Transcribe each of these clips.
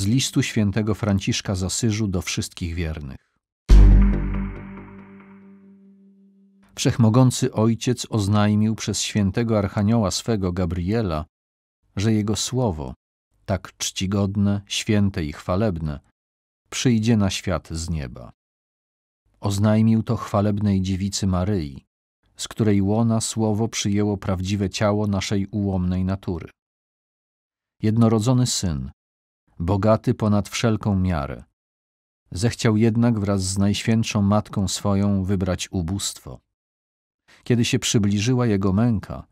z listu świętego Franciszka z Asyżu do wszystkich wiernych. Wszechmogący Ojciec oznajmił przez świętego archanioła swego Gabriela, że jego słowo, tak czcigodne, święte i chwalebne, przyjdzie na świat z nieba. Oznajmił to chwalebnej dziewicy Maryi, z której łona słowo przyjęło prawdziwe ciało naszej ułomnej natury. Jednorodzony syn, bogaty ponad wszelką miarę. Zechciał jednak wraz z Najświętszą Matką swoją wybrać ubóstwo. Kiedy się przybliżyła jego męka,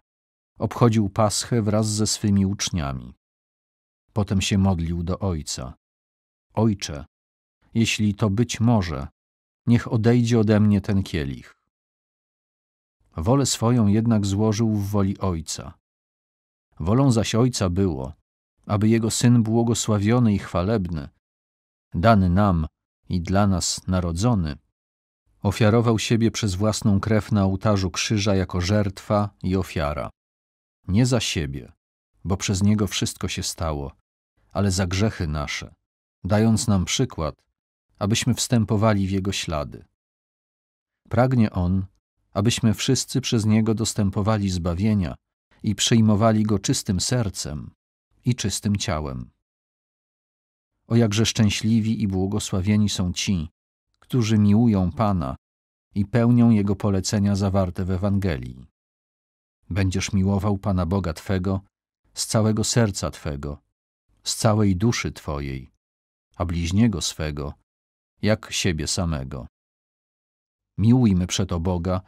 obchodził Paschę wraz ze swymi uczniami. Potem się modlił do Ojca. Ojcze, jeśli to być może, niech odejdzie ode mnie ten kielich. Wolę swoją jednak złożył w woli Ojca. Wolą zaś Ojca było, aby Jego Syn błogosławiony i chwalebny, dany nam i dla nas narodzony, ofiarował siebie przez własną krew na ołtarzu krzyża jako żertwa i ofiara. Nie za siebie, bo przez Niego wszystko się stało, ale za grzechy nasze, dając nam przykład, abyśmy wstępowali w Jego ślady. Pragnie On, abyśmy wszyscy przez Niego dostępowali zbawienia i przyjmowali Go czystym sercem, i czystym ciałem. O jakże szczęśliwi i błogosławieni są ci, którzy miłują Pana i pełnią Jego polecenia zawarte w Ewangelii. Będziesz miłował Pana Boga Twego z całego serca Twego, z całej duszy Twojej, a bliźniego swego, jak siebie samego. Miłujmy przeto Boga,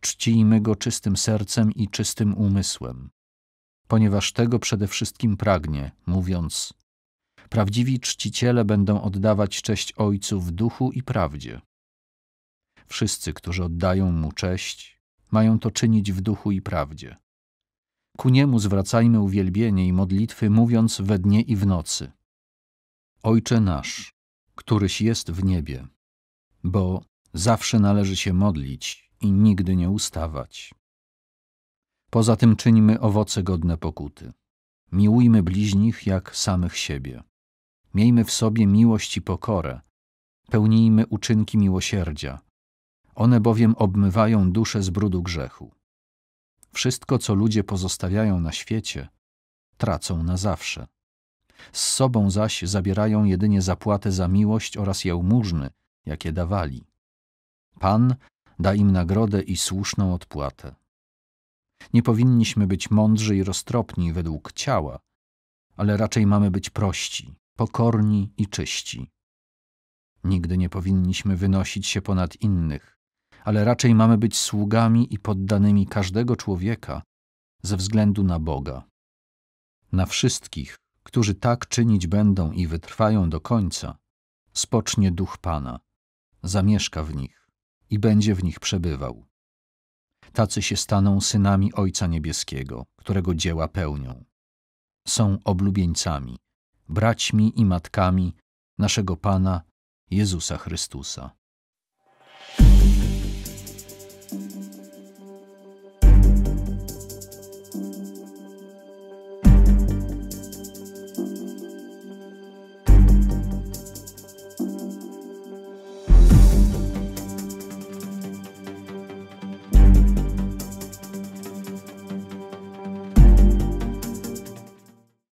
czcijmy Go czystym sercem i czystym umysłem ponieważ tego przede wszystkim pragnie, mówiąc: Prawdziwi czciciele będą oddawać cześć Ojcu w duchu i prawdzie. Wszyscy, którzy oddają mu cześć, mają to czynić w duchu i prawdzie. Ku niemu zwracajmy uwielbienie i modlitwy, mówiąc we dnie i w nocy: Ojcze nasz, któryś jest w niebie, bo zawsze należy się modlić i nigdy nie ustawać. Poza tym czyńmy owoce godne pokuty. Miłujmy bliźnich jak samych siebie. Miejmy w sobie miłość i pokorę. Pełnijmy uczynki miłosierdzia. One bowiem obmywają duszę z brudu grzechu. Wszystko, co ludzie pozostawiają na świecie, tracą na zawsze. Z sobą zaś zabierają jedynie zapłatę za miłość oraz jałmużny, jakie dawali. Pan da im nagrodę i słuszną odpłatę. Nie powinniśmy być mądrzy i roztropni według ciała, ale raczej mamy być prości, pokorni i czyści. Nigdy nie powinniśmy wynosić się ponad innych, ale raczej mamy być sługami i poddanymi każdego człowieka ze względu na Boga. Na wszystkich, którzy tak czynić będą i wytrwają do końca, spocznie duch Pana, zamieszka w nich i będzie w nich przebywał tacy się staną synami Ojca Niebieskiego, którego dzieła pełnią. Są oblubieńcami, braćmi i matkami naszego Pana Jezusa Chrystusa.